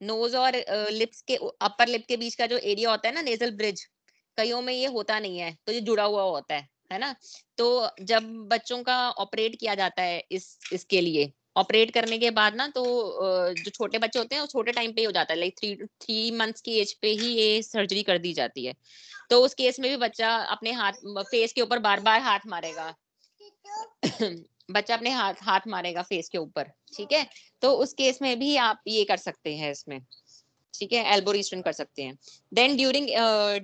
नोज और लिप्स के अपर लिप के बीच का जो एरिया होता है ना नेजल ब्रिज कईयों में ये होता नहीं है तो ये जुड़ा हुआ होता है है ना तो जब बच्चों का ऑपरेट किया जाता है इस इसके लिए ऑपरेट करने के बाद ना तो जो छोटे बच्चे होते हैं वो छोटे टाइम पे ही हो जाता है लाइक थ्री थ्री मंथ्स की एज पे ही ये सर्जरी कर दी जाती है तो उस केस में भी बच्चा अपने हाथ फेस के ऊपर बार बार हाथ मारेगा बच्चा अपने हाथ हाथ मारेगा फेस के ऊपर ठीक है तो उस केस में भी आप ये कर सकते हैं इसमें ठीक है एल्बो रिस्ट्रेन कर सकते हैं then during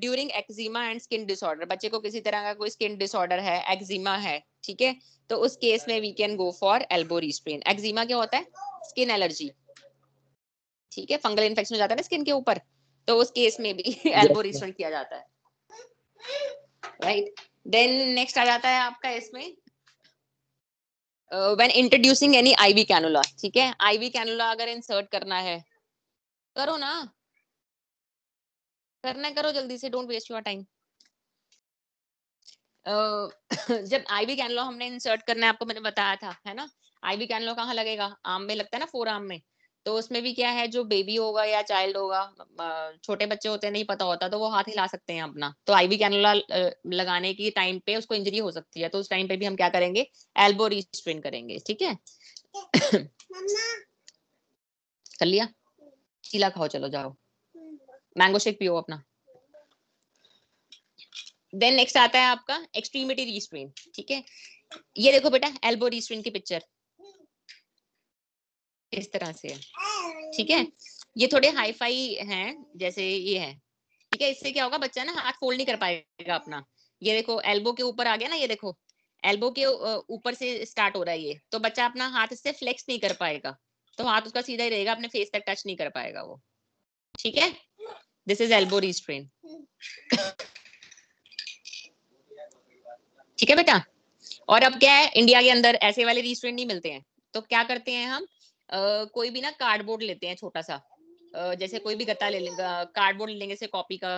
during eczema and skin disorder बच्चे को किसी तरह का कोई स्किन डिसऑर्डर है एक्जिमा है ठीक है तो उस केस में we can go for elbow restraint eczema क्या होता है स्किन एलर्जी ठीक है फंगल इन्फेक्शन हो जाता है ना स्किन के ऊपर तो उस केस में भी एल्बो रिस्ट्रेन किया जाता है राइट देन नेक्स्ट आ जाता है आपका इसमें when introducing any IV cannula ठीक है आईवी कैनुला अगर इंसर्ट करना है करो ना करना करो जल्दी से डोंट वेस्ट योर टाइम जब आईवी कैनुला हमने इंसर्ट करना है आपको मैंने बताया था है ना आईवी कैनुला कहाँ लगेगा आम में लगता है ना फोर आम में तो उसमें भी क्या है जो बेबी होगा या चाइल्ड होगा छोटे बच्चे होते नहीं पता होता तो वो हाथ हिला सकते हैं अपना तो आईवी कैनोला लगाने की टाइम पे उसको इंजरी हो सकती है तो उस टाइम पे भी हम क्या करेंगे एल्बो रिस्ट्रेन करेंगे ठीक है कर लिया चीला खाओ चलो जाओ मैंगो शेक पियो अपना देन नेक्स्ट आता है आपका एक्सट्रीमिटी रिस्ट्रेन ठीक है ये देखो बेटा एल्बो रिस्ट्रेन की पिक्चर इस तरह से ठीक है ये थोड़े हाई फाई है जैसे ये है ठीक है इससे क्या होगा बच्चा ना हाथ फोल्ड नहीं कर पाएगा अपना ये देखो एल्बो के ऊपर आ गया ना ये देखो एल्बो के ऊपर से स्टार्ट हो रहा है ये तो बच्चा अपना हाथ इससे फ्लेक्स नहीं कर पाएगा तो हाथ उसका सीधा ही रहेगा अपने फेस तक टच नहीं कर पाएगा वो ठीक है दिस इज एल्बो रिस्ट्रेन ठीक है बेटा और अब क्या है इंडिया के अंदर ऐसे वाले रिस्ट्रेन नहीं मिलते हैं तो क्या करते हैं हम कोई भी ना कार्डबोर्ड लेते हैं छोटा सा जैसे कोई भी गत्ता ले लेंगे कार्डबोर्ड ले लेंगे से कॉपी का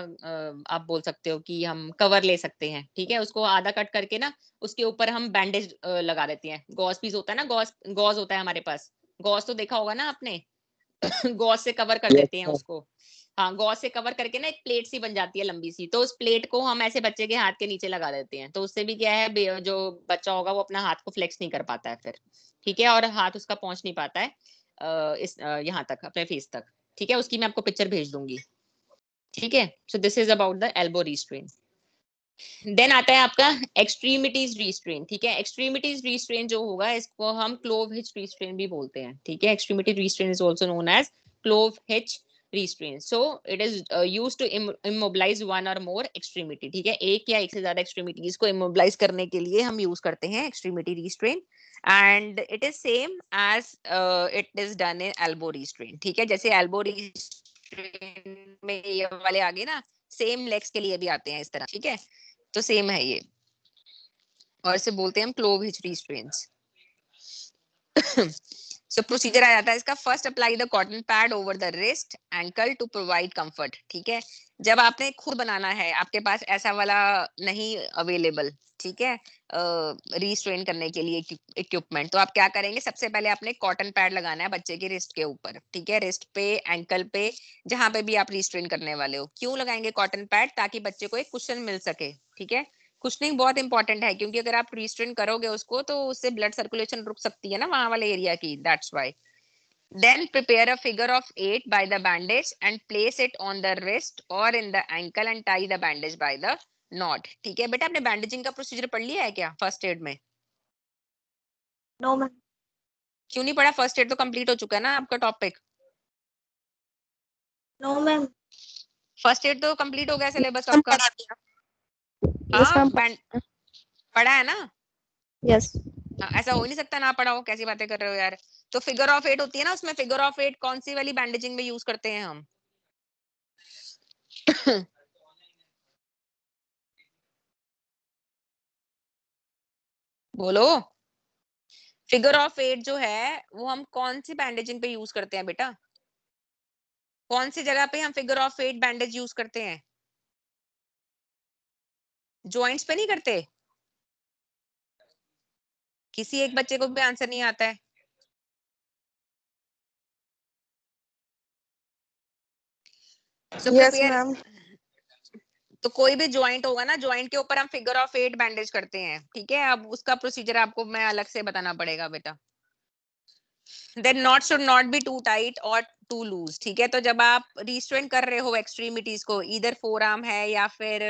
आप बोल सकते हो कि हम कवर ले सकते हैं ठीक है उसको आधा कट करके ना उसके ऊपर हम बैंडेज लगा देते हैं गॉज पीस होता है ना गॉस गॉस होता है हमारे पास गॉस तो देखा होगा ना आपने गॉस से कवर कर देते हैं उसको हाँ गॉस से कवर करके ना एक प्लेट सी बन जाती है लंबी सी तो उस प्लेट को हम ऐसे बच्चे के हाथ के नीचे लगा देते हैं तो उससे भी क्या है जो बच्चा होगा वो अपना हाथ को फ्लेक्स नहीं कर पाता है फिर ठीक है और हाथ उसका पहुंच नहीं पाता है इस यहाँ तक अपने फेस तक ठीक है उसकी मैं आपको पिक्चर भेज दूंगी ठीक है so this is about the elbow restraint then आता है आपका एक्सट्रीमिटीज रिस्ट्रेन ठीक है एक्सट्रीमिटीज रिस्ट्रेन जो होगा इसको हम क्लोव हिच रिस्ट्रेन भी बोलते हैं ठीक है extremity restraint is also known as clove hitch restraint so it is use to immobilise one और मोर एक्सट्रीमिटी ठीक है एक या एक से ज्यादा एक्सट्रीमिटीज को इमोबलाइज करने के लिए हम यूज करते हैं extremity restraint and it is same as it is done in elbow restraint ठीक है जैसे एल्बो रिस्ट्रेन में ये वाले आगे ना सेम लेग्स के लिए भी आते हैं इस तरह ठीक है तो सेम है ये और इसे बोलते हैं हम clove hitch restraint so procedure आ जाता है इसका first apply the cotton pad over the wrist ankle to provide comfort ठीक है जब आपने खुद बनाना है आपके पास ऐसा वाला नहीं अवेलेबल ठीक है रिस्ट्रेन uh, करने के लिए इक्विपमेंट तो आप क्या करेंगे सबसे पहले आपने कॉटन पैड लगाना है बच्चे के रिस्ट के ऊपर ठीक है रिस्ट पे एंकल पे जहां पे भी आप रिस्ट्रेन करने वाले हो क्यों लगाएंगे कॉटन पैड ताकि बच्चे को एक क्वेश्चन मिल सके ठीक है कुछ नहीं बहुत इंपॉर्टेंट है क्योंकि अगर आप रिस्ट्रेन करोगे उसको तो उससे ब्लड सर्कुलेशन रुक सकती है ना वहां वाले एरिया की that's why then prepare a figure of 8 by the bandage and place it on the wrist or in the ankle and tie the bandage by the knot ठीक है बेटा आपने बैंडेजिंग का प्रोसीजर पढ़ लिया है क्या फर्स्ट एड में नो no, मैम क्यों नहीं पढ़ा फर्स्ट एड तो कंप्लीट हो चुका है ना आपका topic no ma'am first aid तो कंप्लीट हो गया सिलेबस आपका हाँ, पढ़ा है ना यस yes. हाँ, ऐसा हो नहीं सकता ना पढ़ा हो कैसी बातें कर रहे हो यार तो फिगर ऑफ एट होती है ना उसमें फिगर ऑफ एट कौन सी वाली बैंडेजिंग में यूज करते हैं हम बोलो फिगर ऑफ एट जो है वो हम कौन सी बैंडेजिंग पे यूज करते हैं बेटा कौन सी जगह पे हम figure of eight bandage use करते हैं ज्वाइंट्स पे नहीं करते किसी एक बच्चे को भी आंसर नहीं आता है yes, तो कोई भी ज्वाइंट होगा ना ज्वाइंट के ऊपर हम फिगर ऑफ एट बैंडेज करते हैं ठीक है अब उसका प्रोसीजर आपको मैं अलग से बताना पड़ेगा बेटा then not should not be too tight और टू लूज ठीक है तो जब आप रिस्ट्रेंट कर रहे हो एक्सट्रीमिटीज को इधर फोर आर्म है या फिर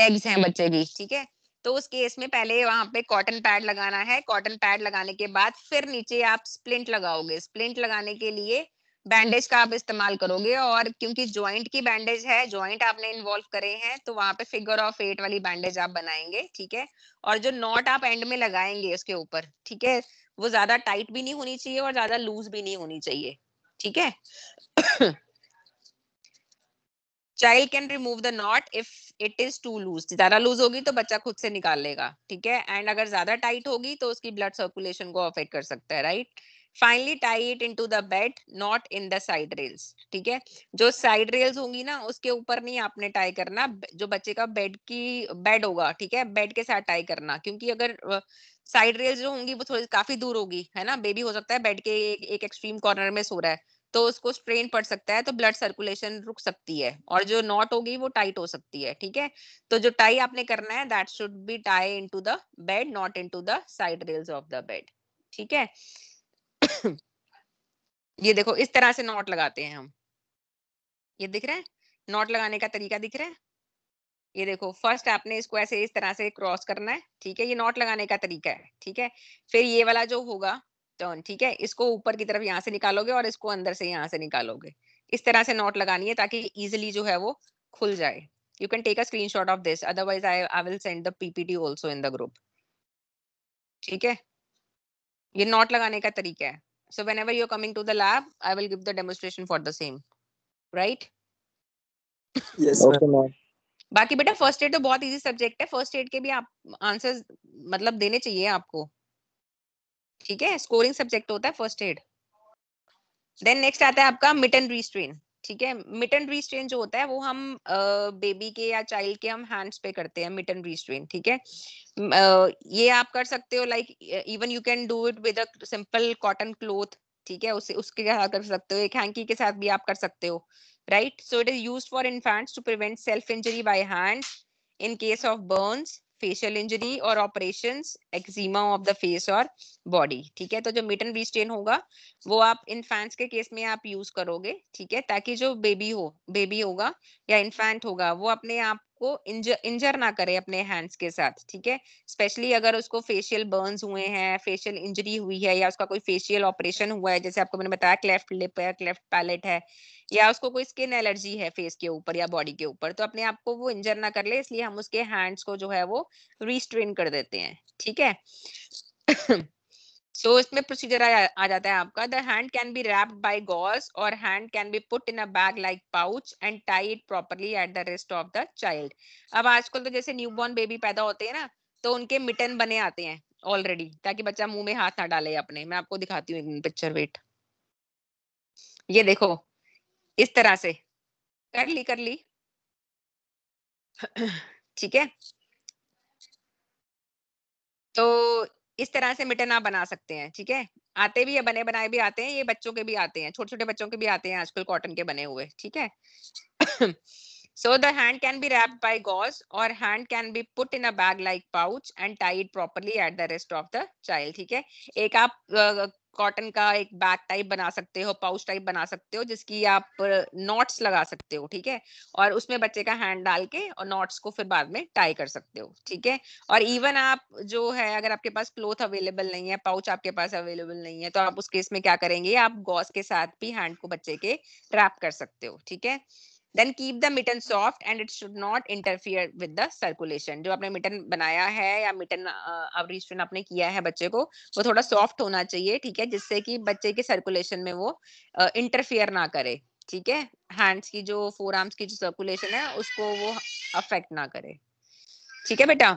लेग्स हैं बच्चे की ठीक है तो उस केस में पहले वहां पे कॉटन पैड लगाना है कॉटन पैड लगाने के बाद फिर नीचे आप स्प्लिंट लगाओगे स्प्लिंट लगाने के लिए बैंडेज का आप इस्तेमाल करोगे और क्योंकि ज्वाइंट की बैंडेज है ज्वाइंट आपने इन्वॉल्व करे हैं तो वहां पे फिगर ऑफ एट वाली बैंडेज आप बनाएंगे ठीक है और जो नॉट आप एंड में लगाएंगे उसके ऊपर ठीक है वो ज्यादा टाइट भी नहीं होनी चाहिए और ज्यादा लूज भी नहीं होनी चाहिए ठीक है child can remove the knot if it is too loose ज्यादा लूज होगी तो बच्चा खुद से निकाल लेगा ठीक है एंड अगर ज्यादा टाइट होगी तो उसकी ब्लड सर्कुलेशन को अफेक्ट कर सकता है right right? Finally tie it into the bed not in the side rails ठीक है जो साइड रेल्स होंगी ना उसके ऊपर नहीं आपने टाई करना जो बच्चे का बेड की बेड होगा ठीक है बेड के साथ टाई करना क्योंकि अगर साइड रेल्स जो होंगी वो थोड़ी काफी दूर होगी है ना बेबी हो सकता है बेड के एक एक्सट्रीम कॉर्नर में सो रहा है तो उसको स्ट्रेन पड़ सकता है तो ब्लड सर्कुलेशन रुक सकती है और जो नॉट होगी वो टाइट हो सकती है ठीक है तो जो टाई आपने करना है that should be tie into the bed not into the side rails of the bed ठीक है ये देखो इस तरह से नॉट लगाते हैं हम ये दिख रहा है नॉट लगाने का तरीका दिख रहा है ये देखो फर्स्ट आपने इसको ऐसे इस तरह से क्रॉस करना है ठीक है ये नॉट लगाने का तरीका है ठीक है फिर ये वाला जो होगा टर्न ठीक है इसको ऊपर की तरफ यहाँ से निकालोगे और इसको अंदर से यहाँ से निकालोगे इस तरह से नॉट लगानी है ताकि इजिली जो है वो खुल जाए you can take a shot of this otherwise I I will send the PPT also in the group ठीक है ये नॉट लगाने का तरीका है so whenever you're coming to the lab I will give the demonstration for the same right बाकी बेटा first aid तो बहुत इजी सब्जेक्ट है फर्स्ट एड के भी आप आंसर्स मतलब देने चाहिए आपको ठीक है स्कोरिंग सब्जेक्ट होता है फर्स्ट एड देन नेक्स्ट आता है आपका मिट एंड रिस्ट्रेन ठीक है मिटन रिस्ट्रेन जो होता है वो हम बेबी के या चाइल्ड के हम हैंड्स पे करते हैं मिटन रिस्ट्रेन ठीक है ये आप कर सकते हो like even you can do it with a simple cotton cloth ठीक है उसे उसके साथ कर सकते हो एक हैंकी के साथ भी आप कर सकते हो right so it is use for infants to prevent self injury by hands in case of burns facial injury और operation eczema of the face और बॉडी ठीक है तो जो मिटन बी स्टेन होगा वो आप इन्फेंट्स के केस में आप यूज करोगे ठीक है ताकि जो बेबी हो बेबी होगा या इन्फेंट होगा वो अपने आप उसको इंजर इंजर ना करे अपने हैंड्स के साथ ठीक है स्पेशली अगर उसको फेशियल बर्न्स हुए हैं फेशियल इंजरी हुई है या उसका कोई फेशियल ऑपरेशन हुआ है जैसे आपको मैंने बताया क्लेफ्ट लिप है क्लेफ्ट पैलेट है या उसको कोई स्किन एलर्जी है फेस के ऊपर या बॉडी के ऊपर तो अपने आप को वो इंजर ना कर ले इसलिए हम उसके हैंड्स को जो है वो रिस्ट्रेन कर देते हैं ठीक है सो so, इसमें प्रोसीजर आ, आ जाता है आपका the hand can be wrapped by gauze और hand can be put in a bag like pouch and tie it properly at the rest of the child अब आजकल तो जैसे न्यू बॉर्न बेबी पैदा होते हैं ना तो उनके मिटन बने आते हैं ऑलरेडी ताकि बच्चा मुंह में हाथ ना डाले अपने मैं आपको दिखाती हूँ पिक्चर वेट ये देखो इस तरह से कर ली कर ली ठीक है तो इस तरह से मिटन आप बना सकते हैं ठीक है आते भी है बने बनाए भी आते हैं ये बच्चों के भी आते हैं छोटे छोटे बच्चों के भी आते हैं आजकल कॉटन के बने हुए ठीक है so the hand can be wrap by gauze और hand can be put in a bag like pouch and tight properly at the rest of the child ठीक है एक आप कॉटन का एक बैग टाइप बना सकते हो पाउच टाइप बना सकते हो जिसकी आप नॉट्स uh, लगा सकते हो ठीक है और उसमें बच्चे का हैंड डाल के और नॉट्स को फिर बाद में टाई कर सकते हो ठीक है और इवन आप जो है अगर आपके पास क्लोथ अवेलेबल नहीं है पाउच आपके पास अवेलेबल नहीं है तो आप उस केस में क्या करेंगे आप गॉस के साथ भी हैंड को बच्चे के रैप कर सकते हो ठीक है then keep the mitten soft and it should not interfere with the circulation जो आपने मिटन बनाया है या मिटन अवरिशन आपने किया है बच्चे को वो थोड़ा सॉफ्ट होना चाहिए ठीक है जिससे कि बच्चे के सर्कुलेशन में वो इंटरफियर ना करे ठीक है हैंड्स की जो फोर आर्म्स की जो सर्कुलेशन है उसको वो अफेक्ट ना करे ठीक है बेटा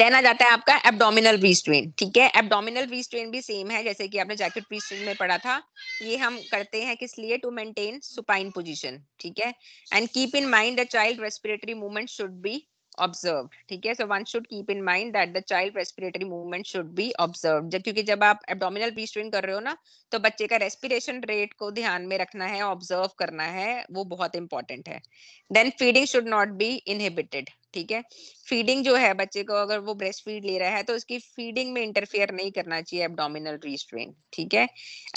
देन आ जाता है आपका एबडोमिनल वी स्ट्रेन ठीक है एबडोमिनल वी स्ट्रेन भी सेम है जैसे कि आपने जैकेट वी स्ट्रेन में पढ़ा था ये हम करते हैं किस लिए टू मेंटेन सुपाइन पोजीशन ठीक है and keep in mind the child respiratory movement should be observed ठीक है so one should keep in mind that the child respiratory movement should be observed क्योंकि जब आप एब्डोमिनल ब्रीस्ट्रेन कर रहे हो ना तो बच्चे का रेस्पिरेशन रेट को ध्यान में रखना है ऑब्जर्व करना है वो बहुत इंपॉर्टेंट है then feeding should not be inhibited ठीक है फीडिंग जो है बच्चे को अगर वो ब्रेस्ट फीड ले रहा है तो उसकी फीडिंग में इंटरफेयर नहीं करना चाहिए एब्डोमिनल रीस्ट्रेन ठीक है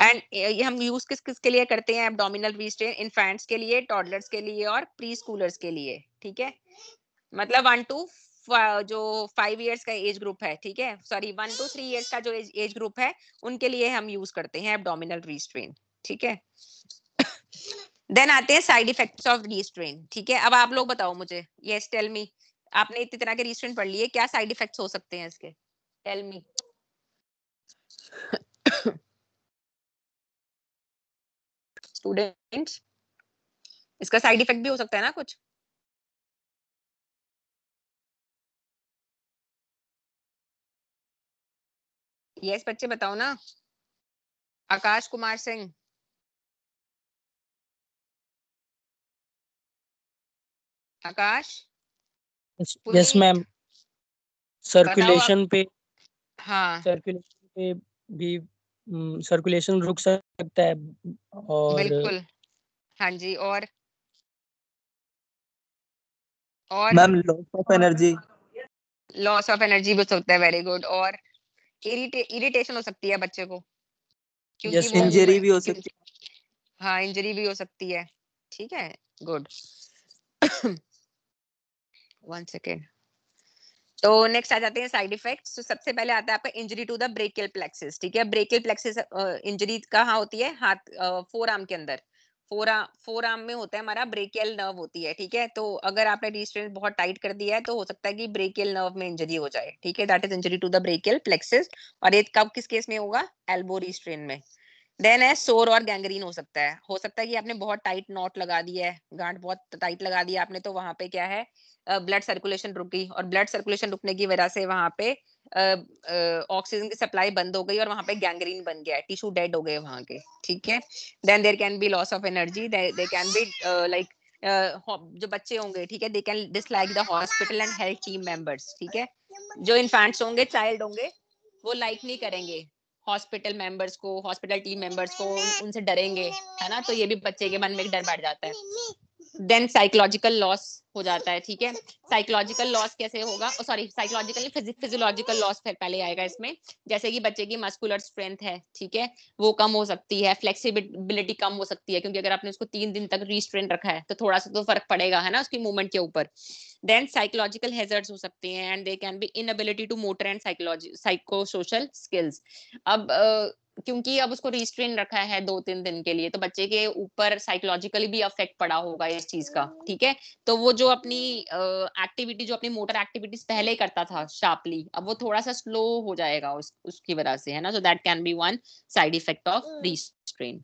एंड हम यूज किस किस के लिए करते हैं एब्डोमिनल रीस्ट्रेन इन्फेंट्स के लिए टॉडलर्स के लिए और प्री स्कूलर्स के लिए ठीक है मतलब वन टू जो फाइव इयर्स का एज ग्रुप है ठीक है sorry one two three years का जो एज ग्रुप है उनके लिए हम यूज करते हैं एबडोमिनल रिस्ट्रेन ठीक है देन आते हैं साइड इफेक्ट्स ऑफ रिस्ट्रेन ठीक है अब आप लोग बताओ मुझे यस टेल मी आपने इतनी तरह के रिस्ट्रेन पढ़ लिए क्या साइड इफेक्ट्स हो सकते हैं इसके टेल मी स्टूडेंट्स इसका साइड इफेक्ट भी हो सकता है ना कुछ यस yes, बच्चे बताओ ना Akash Kumar Singh Akash yes ma'am circulation पे हाँ सर्कुलेशन पे भी सर्कुलेशन हम्म, रुक सकता है और बिल्कुल हाँ जी और और ma'am loss of energy loss of energy भी सकता है वेरी गुड और इरिटेशन हो सकती है बच्चे को क्योंकि इंजरी भी हो सकती है हाँ इंजरी भी हो सकती है ठीक है गुड वन सेकेंड तो नेक्स्ट आ जाते हैं साइड इफेक्ट्स तो सबसे पहले आता है आपका injury to the brachial plexus ठीक है ब्रेकियल प्लेक्सिस इंजरी कहाँ होती है हाथ फोर आर्म के अंदर फोरा फोर आर्म में होता है हमारा ब्रेकियल नर्व होती है ठीक है तो अगर आपने रिस्ट्रेंट बहुत टाइट कर दिया है तो हो सकता है कि ब्रेकियल नर्व में इंजरी हो जाए ठीक है that is injury to the brachial plexus और ये कब किस केस में होगा एल्बो रिस्ट्रेन में देन है सोर और गैंग्रीन हो सकता है हो सकता है कि आपने बहुत टाइट नॉट लगा दिया है गांठ बहुत टाइट लगा दिया आपने तो वहां पे क्या है ब्लड सर्कुलेशन रुकी और ब्लड सर्कुलेशन रुकने की वजह से वहां पे ऑक्सीजन की सप्लाई बंद हो गई और वहां पे गैंग्रीन बन गया टिश्यू डेड हो गए वहां के ठीक है then there can be loss of energy there can be like जो बच्चे होंगे ठीक है they can dislike the hospital and health team members ठीक है जो इन्फेंट्स होंगे चाइल्ड होंगे वो लाइक नहीं करेंगे हॉस्पिटल मेंबर्स को हॉस्पिटल टीम मेंबर्स को उनसे डरेंगे है ना तो ये भी बच्चे के मन में एक डर बैठ जाता है देन साइकोलॉजिकल लॉस हो जाता है ठीक है साइकोलॉजिकल लॉस कैसे होगा सॉरी साइकोलॉजिकल फिजियोलॉजिकल लॉस फिर पहले आएगा इसमें जैसे कि बच्चे की मस्कुलर स्ट्रेंथ है ठीक है वो कम हो सकती है फ्लेक्सिबिलिटी कम हो सकती है क्योंकि अगर आपने उसको तीन दिन तक रिस्ट्रेंट रखा है तो थोड़ा सा तो फर्क पड़ेगा है ना उसकी मूवमेंट के ऊपर देन साइकोलॉजिकल हेजर्ट्स हो सकते हैं and they can be inability to motor and psychology psycho social skills अब uh, क्योंकि अब उसको रिस्ट्रेन रखा है दो तीन दिन के लिए तो बच्चे के ऊपर साइकोलॉजिकली भी अफेक्ट पड़ा होगा इस चीज का हम्म। ठीक है तो वो जो अपनी एक्टिविटी जो अपनी मोटर एक्टिविटीज पहले करता था शार्पली अब वो थोड़ा सा स्लो हो जाएगा उस, उसकी वजह से है ना so that can be one side effect of restraint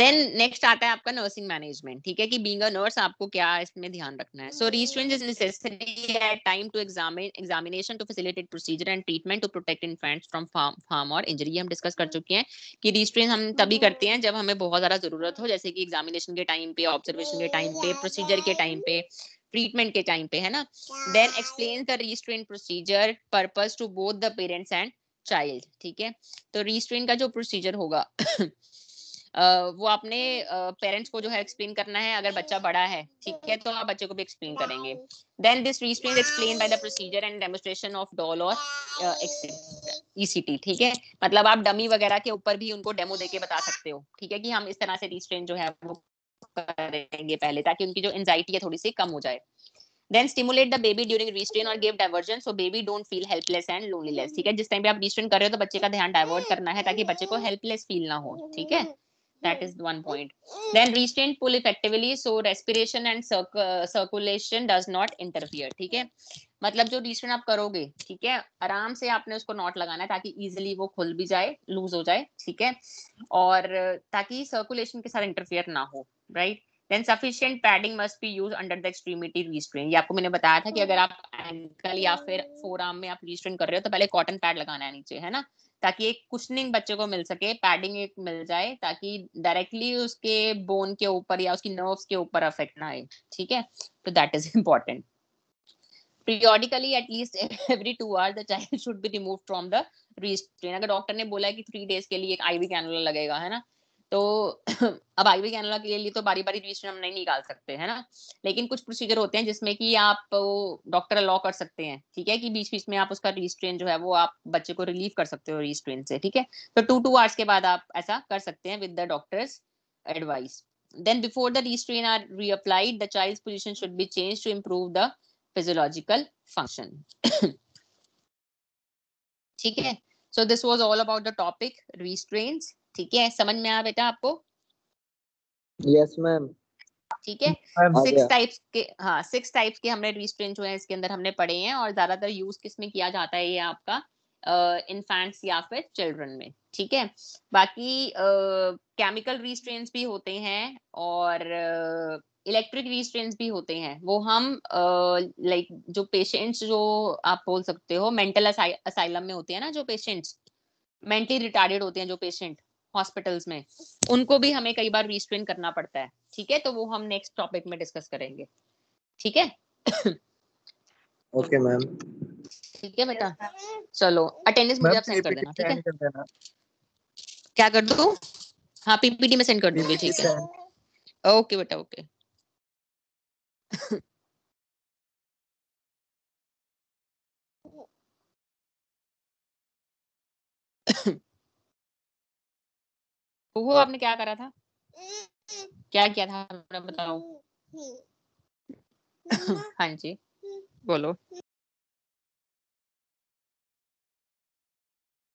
then next आता है आपका नर्सिंग मैनेजमेंट ठीक है कि बीइंग अ नर्स आपको क्या इसमें ध्यान रखना है so restraint is necessary at time to examine examination to facilitate procedure and treatment to protect infants from harm और इंजरी हम डिस्कस कर चुके हैं कि रिस्ट्रेंट हम तभी हम्म। करते हैं जब हमें बहुत ज्यादा जरूरत हो जैसे कि एग्जामिनेशन के टाइम पे ऑब्जर्वेशन के टाइम पे प्रोसीजर के टाइम पे ट्रीटमेंट के टाइम पे है ना then explain the restraint procedure purpose to both the parents and child ठीक है तो रिस्ट्रेंट का जो प्रोसीजर होगा वो अपने पेरेंट्स को जो है एक्सप्लेन करना है अगर बच्चा बड़ा है ठीक है तो आप बच्चे को भी एक्सप्लेन करेंगे then this restrain explain by the procedure and demonstration of doll और ईसीटी ठीक है मतलब आप डमी वगैरह के ऊपर भी उनको डेमो देके बता सकते हो ठीक है कि हम इस तरह से रीस्ट्रेन जो है वो करेंगे पहले ताकि उनकी जो एंजाइटी है थोड़ी सी कम हो जाए then stimulate the baby during restraint और give diversion so baby don't feel helpless and loneliness ठीक है जिस टाइम पे आप रिस्ट्रेन कर रहे हो तो बच्चे का ध्यान डाइवर्ट करना है ताकि बच्चे को हेल्पलेस फील ना हो ठीक है that is one point then restrain pull effectively so respiration and circ uh, circulation does not interfere ठीक है मतलब जो रिस्ट्रेन आप करोगे ठीक है आराम से आपने उसको नॉट लगाना है ताकि इजिली वो खुल भी जाए लूज हो जाए ठीक है और ताकि सर्कुलेशन के साथ इंटरफियर ना हो right then sufficient padding must be use under the extremity restraint ये आपको मैंने बताया था कि अगर आप एंकल या फिर फोर आर्म में आप रिस्ट्रेन कर रहे हो तो पहले कॉटन पैड लगाना है नीचे है ना ताकि एक कुशनिंग बच्चे को मिल सके पैडिंग एक मिल जाए ताकि डायरेक्टली उसके बोन के ऊपर या उसकी नर्व्स के ऊपर अफेक्ट ना आए ठीक है तो that is important periodically at least every two hour the child should be remove from the restraint अगर डॉक्टर ने बोला है कि थ्री डेज के लिए एक आईवी कैनुला लगेगा है ना तो अब आई वी कैनला के लिए तो बारी बारी रिविजन हम नहीं निकाल सकते है ना लेकिन कुछ प्रोसीजर होते हैं जिसमें कि आप डॉक्टर अलाउ कर सकते हैं ठीक है कि बीच बीच में आप उसका रिस्ट्रेन जो है वो आप बच्चे को रिलीव कर सकते हो रिस्ट्रेन से ठीक है तो टू टू आवर्स के बाद आप ऐसा कर सकते हैं with the doctor's advice then before the restraint are reapplied the child position should be change to improve the physiological function ठीक है so this was all about the topic restraints ठीक है समझ में आया बेटा आपको यस मैम ठीक है सिक्स टाइप्स के हाँ सिक्स टाइप्स के हमने रिस्ट्रेंट जो है इसके अंदर हमने पढ़े हैं और ज्यादातर यूज किस में किया जाता है ये आपका इन्फेंट्स uh, या फिर चिल्ड्रन में ठीक है बाकी केमिकल uh, रिस्ट्रेंट्स भी होते हैं और इलेक्ट्रिक uh, रिस्ट्रेंट्स भी होते हैं वो हम लाइक uh, like, जो पेशेंट्स जो आप बोल सकते हो मेंटल असाइलम में होते हैं ना जो पेशेंट्स मेंटली रिटार्डेड होते हैं जो पेशेंट हॉस्पिटल्स में उनको भी हमें कई बार रिस्ट्रेन करना पड़ता है ठीक है तो वो हम नेक्स्ट टॉपिक में डिस्कस करेंगे ठीक है ओके मैम ठीक है बेटा चलो अटेंडेंस मुझे आप सेंड कर देना ठीक है क्या कर दू हाँ पीपीटी में सेंड कर दूंगी ठीक है ओके बेटा ओके वो हाँ। आपने क्या करा था क्या किया था बताओ हाँ जी बोलो